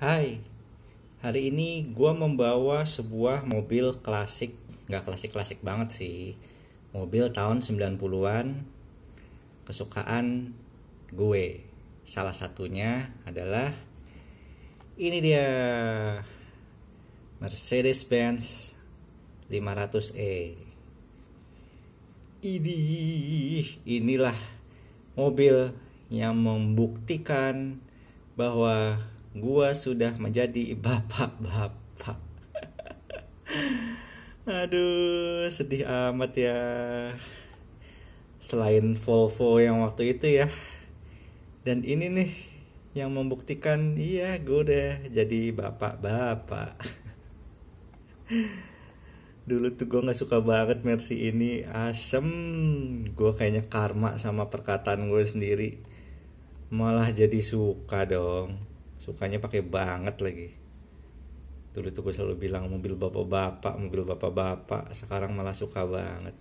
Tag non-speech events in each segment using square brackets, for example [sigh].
Hai, hari ini gue membawa sebuah mobil klasik Gak klasik-klasik banget sih Mobil tahun 90-an Kesukaan gue Salah satunya adalah Ini dia Mercedes-Benz 500E Ini Inilah mobil yang membuktikan bahwa gua sudah menjadi bapak-bapak. [laughs] Aduh, sedih amat ya. Selain Volvo yang waktu itu ya. Dan ini nih yang membuktikan iya gue deh jadi bapak-bapak. [laughs] Dulu tuh gue gak suka banget Mercy ini Asem Gue kayaknya karma sama perkataan gue sendiri Malah jadi suka dong sukanya pakai banget lagi dulu tuh gue selalu bilang mobil bapak-bapak mobil bapak-bapak sekarang malah suka banget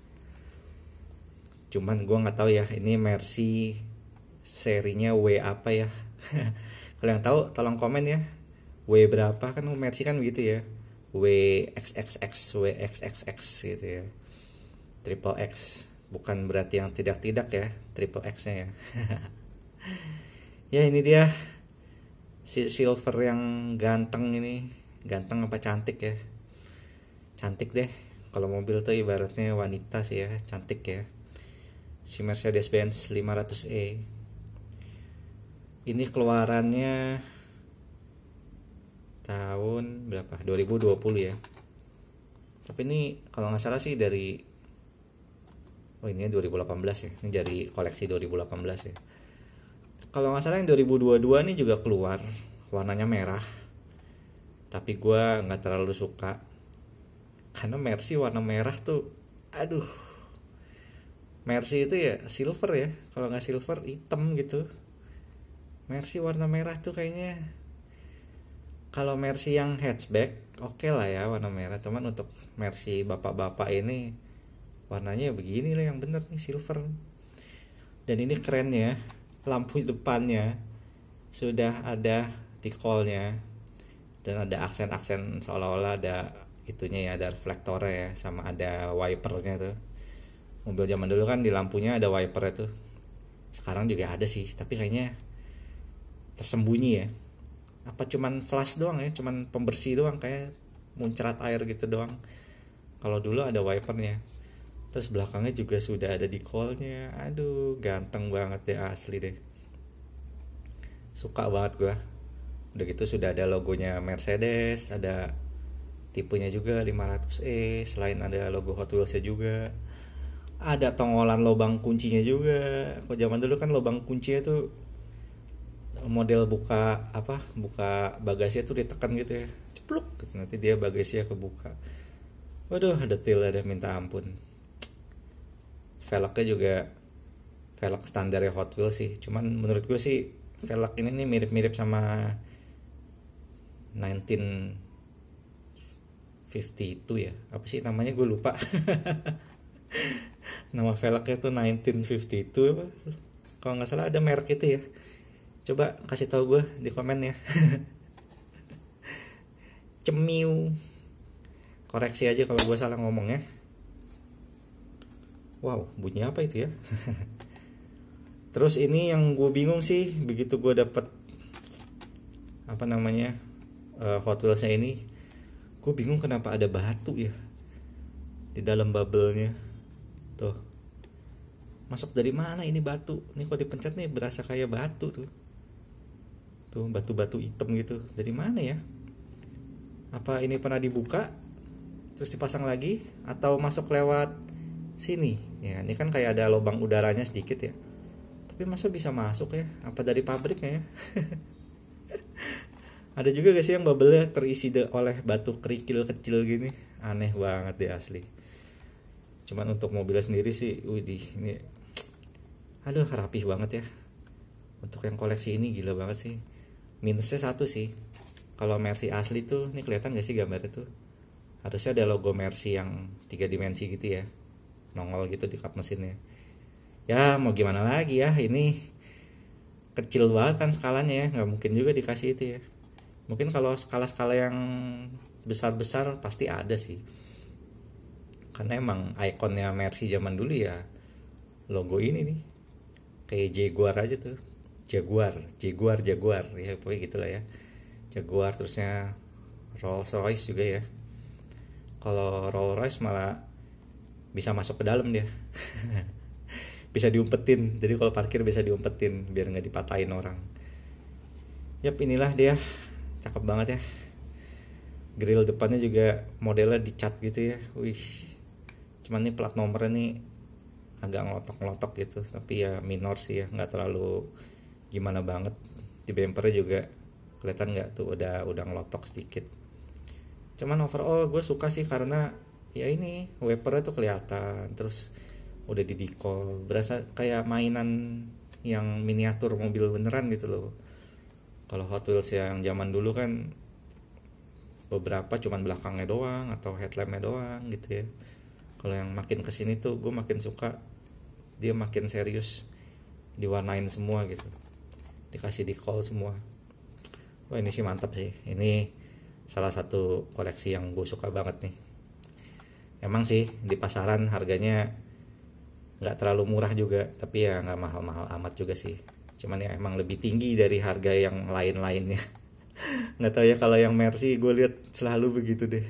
cuman gue nggak tahu ya ini Mercy serinya W apa ya [laughs] kalau yang tahu tolong komen ya W berapa kan Mercy kan gitu ya W XXX W XXX gitu ya triple X bukan berarti yang tidak-tidak ya triple X nya ya [laughs] ya ini dia si silver yang ganteng ini ganteng apa cantik ya cantik deh kalau mobil tuh ibaratnya wanita sih ya cantik ya si Mercedes Benz 500e ini keluarannya tahun berapa 2020 ya tapi ini kalau nggak salah sih dari oh ini 2018 ya ini dari koleksi 2018 ya kalau nggak salah yang 2022 nih juga keluar warnanya merah tapi gue nggak terlalu suka karena Mercy warna merah tuh aduh Mercy itu ya silver ya kalau nggak silver hitam gitu Mercy warna merah tuh kayaknya kalau Mercy yang hatchback oke okay lah ya warna merah cuman untuk Mercy bapak-bapak ini warnanya ya begini lah yang bener nih silver dan ini keren ya lampu depannya sudah ada tikolnya dan ada aksen-aksen seolah-olah ada itunya ya ada reflektornya ya sama ada wipernya tuh mobil zaman dulu kan di lampunya ada wiper itu sekarang juga ada sih tapi kayaknya tersembunyi ya apa cuman flash doang ya cuman pembersih doang kayak muncrat air gitu doang kalau dulu ada wipernya terus belakangnya juga sudah ada di callnya aduh ganteng banget deh asli deh suka banget gua. udah gitu sudah ada logonya Mercedes ada tipenya juga 500e selain ada logo Hot Wheelsnya juga ada tongolan lubang kuncinya juga kok zaman dulu kan lubang kuncinya tuh model buka apa buka bagasinya tuh ditekan gitu ya cepluk gitu nanti dia bagasinya kebuka waduh detail ada minta ampun velgnya juga velg standar ya Hot Wheels sih cuman menurut gue sih velg ini nih mirip-mirip sama 1952 ya apa sih namanya gue lupa [laughs] nama velgnya tuh 1952 apa? kalau nggak salah ada merek itu ya coba kasih tahu gue di komen ya [laughs] cemiu koreksi aja kalau gue salah ngomong ya Wow, bunyi apa itu ya? [laughs] Terus ini yang gue bingung sih, begitu gue dapet apa namanya uh, Hot Wheelsnya ini, gue bingung kenapa ada batu ya di dalam bubble-nya. Tuh, masuk dari mana ini batu? ini kok dipencet nih berasa kayak batu tuh. Tuh batu-batu hitam gitu. Dari mana ya? Apa ini pernah dibuka? Terus dipasang lagi? Atau masuk lewat sini ya ini kan kayak ada lubang udaranya sedikit ya tapi masa bisa masuk ya apa dari pabriknya ya [laughs] ada juga guys yang bubble terisi oleh batu kerikil kecil gini aneh banget deh asli cuman untuk mobilnya sendiri sih widih ini aduh rapih banget ya untuk yang koleksi ini gila banget sih minusnya satu sih kalau Mercy asli tuh ini kelihatan gak sih gambarnya tuh harusnya ada logo Mercy yang tiga dimensi gitu ya nongol gitu di kap mesinnya ya mau gimana lagi ya ini kecil banget kan skalanya ya nggak mungkin juga dikasih itu ya mungkin kalau skala-skala yang besar-besar pasti ada sih karena emang ikonnya Mercy zaman dulu ya logo ini nih kayak Jaguar aja tuh Jaguar Jaguar Jaguar ya pokoknya gitulah ya Jaguar terusnya Rolls Royce juga ya kalau Rolls Royce malah bisa masuk ke dalam dia [laughs] bisa diumpetin jadi kalau parkir bisa diumpetin biar nggak dipatahin orang yap inilah dia cakep banget ya grill depannya juga modelnya dicat gitu ya wih cuman ini plat nomornya nih agak ngelotok-ngelotok gitu tapi ya minor sih ya nggak terlalu gimana banget di bumpernya juga kelihatan nggak tuh udah udah ngelotok sedikit cuman overall gue suka sih karena ya ini wipernya tuh kelihatan terus udah didikol berasa kayak mainan yang miniatur mobil beneran gitu loh kalau Hot Wheels yang zaman dulu kan beberapa cuman belakangnya doang atau headlampnya doang gitu ya kalau yang makin kesini tuh gue makin suka dia makin serius diwarnain semua gitu dikasih di call semua wah ini sih mantap sih ini salah satu koleksi yang gue suka banget nih emang sih di pasaran harganya nggak terlalu murah juga tapi ya nggak mahal-mahal amat juga sih cuman ya emang lebih tinggi dari harga yang lain-lainnya [laughs] nggak tahu ya kalau yang Mercy gue lihat selalu begitu deh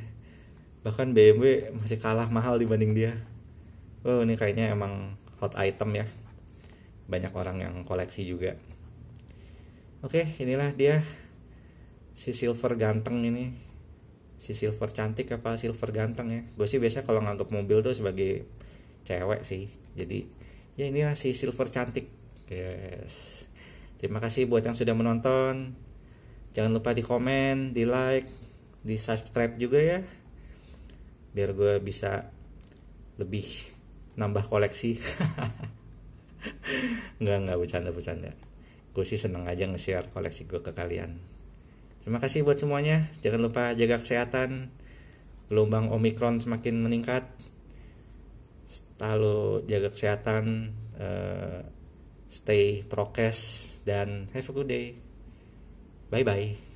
bahkan BMW masih kalah mahal dibanding dia oh ini kayaknya emang hot item ya banyak orang yang koleksi juga oke inilah dia si silver ganteng ini si silver cantik apa silver ganteng ya gue sih biasa kalau nganggap mobil tuh sebagai cewek sih jadi ya inilah si silver cantik yes terima kasih buat yang sudah menonton jangan lupa di komen di like di subscribe juga ya biar gue bisa lebih nambah koleksi [laughs] nggak nggak bercanda bercanda gue sih seneng aja nge-share koleksi gue ke kalian Terima kasih buat semuanya. Jangan lupa jaga kesehatan. Gelombang Omikron semakin meningkat. Selalu jaga kesehatan, uh, stay prokes dan have a good day. Bye bye.